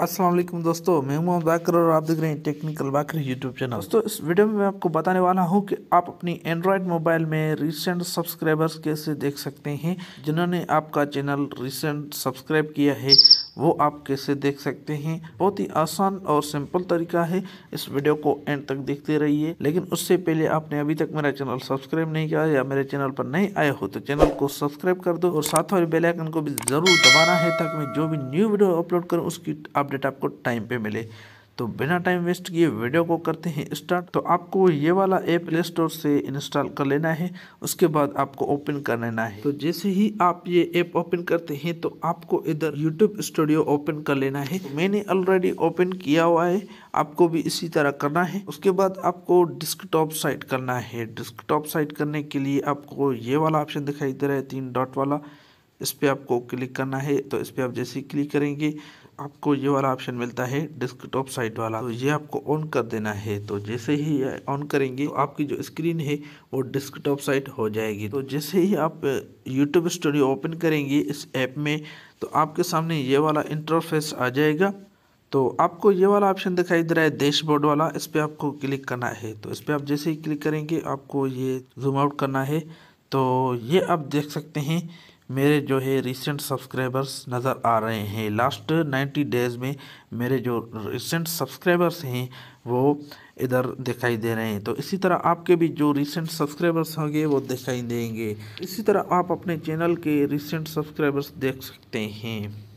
वालेकुम दोस्तों मैं हूं बाकर और आप देख रहे हैं टेक्निकल बाकर यूट्यूब चैनल दोस्तों इस वीडियो में मैं आपको बताने वाला हूं कि आप अपनी एंड्रॉयड मोबाइल में रिसेंट सब्सक्राइबर्स कैसे देख सकते हैं जिन्होंने आपका चैनल रिसेंट सब्सक्राइब किया है वो आप कैसे देख सकते हैं बहुत ही आसान और सिंपल तरीका है इस वीडियो को एंड तक देखते रहिए लेकिन उससे पहले आपने अभी तक मेरा चैनल सब्सक्राइब नहीं किया या मेरे चैनल पर नहीं आए हो तो चैनल को सब्सक्राइब कर दो और साथ वाले बेलाइकन को भी जरूर दबाना है ताकि मैं जो भी न्यू वीडियो अपलोड करूँ उसकी अपडेट आपको टाइम पे मिले तो बिना टाइम वेस्ट किए वीडियो को करते हैं स्टार्ट तो आपको ये वाला ऐप प्ले स्टोर से इंस्टॉल कर लेना है उसके बाद आपको ओपन कर लेना है तो जैसे ही आप ये ऐप ओपन करते हैं तो आपको इधर यूट्यूब स्टूडियो ओपन कर लेना है तो मैंने ऑलरेडी ओपन किया हुआ है आपको भी इसी तरह करना है उसके बाद आपको डिस्कटॉप साइट करना है डिस्कटॉप साइट करने के लिए आपको ये वाला ऑप्शन दिखाई दे रहा है तीन डॉट वाला इस पर आपको क्लिक करना है तो इस पर आप जैसे क्लिक करेंगे आपको ये वाला ऑप्शन मिलता है डेस्कटॉप साइट वाला तो ये आपको ऑन कर देना है तो जैसे ही ऑन करेंगे तो आपकी जो स्क्रीन है वो डेस्कटॉप साइट हो जाएगी तो जैसे ही आप यूट्यूब स्टूडियो ओपन करेंगे इस ऐप में तो आपके सामने ये वाला इंटरफेस आ जाएगा तो आपको ये वाला ऑप्शन दिखाई दे रहा है डैशबोर्ड वाला इस पर आपको क्लिक करना है तो इस पर आप जैसे ही क्लिक करेंगे आपको ये जूमआउट करना है तो ये आप देख सकते हैं मेरे जो है रिसेंट सब्सक्राइबर्स नज़र आ रहे हैं लास्ट नाइन्टी डेज़ में मेरे जो रिसेंट सब्सक्राइबर्स हैं वो इधर दिखाई दे रहे हैं तो इसी तरह आपके भी जो रिसेंट सब्सक्राइबर्स होंगे वो दिखाई देंगे इसी तरह आप अपने चैनल के रिसेंट सब्सक्राइबर्स देख सकते हैं